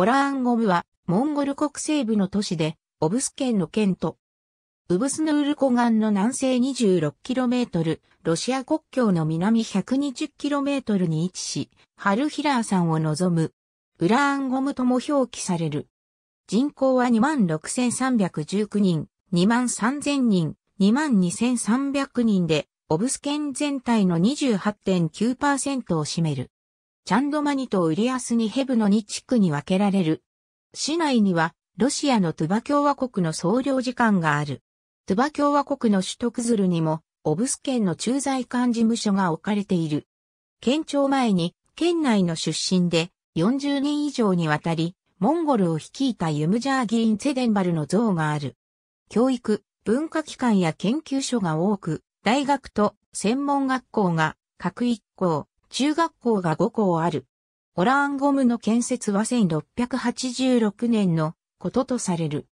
オラーンゴムは、モンゴル国西部の都市で、オブス県の県都。ウブスヌール湖岸の南西 26km、ロシア国境の南 120km に位置し、ハルヒラー山を望む。ウラーンゴムとも表記される。人口は26,319人、23,000人、22,300人で、オブス県全体の28.9%を占める。チャンドマニとウリアスにヘブの2地区に分けられる。市内には、ロシアのトゥバ共和国の総領事館がある。トゥバ共和国の首都クズルにも、オブス県の駐在館事務所が置かれている。県庁前に、県内の出身で、40年以上にわたり、モンゴルを率いたユムジャーギ員ン・ツェデンバルの像がある。教育、文化機関や研究所が多く、大学と専門学校が各一校、中学校が5校ある。オランゴムの建設は1686年のこととされる。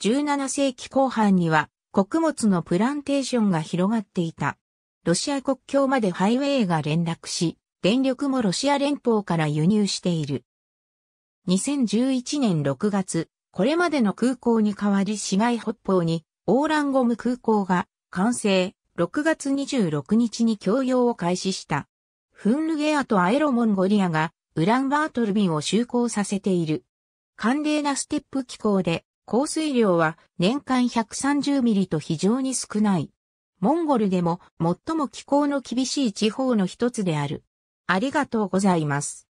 17世紀後半には穀物のプランテーションが広がっていた。ロシア国境までハイウェイが連絡し、電力もロシア連邦から輸入している。2011年6月、これまでの空港に代わり市街北方にオーランゴム空港が完成、6月26日に供用を開始した。フンルゲアとアエロモンゴリアがウランバートル便を就航させている。寒冷なステップ気候で、降水量は年間130ミリと非常に少ない。モンゴルでも最も気候の厳しい地方の一つである。ありがとうございます。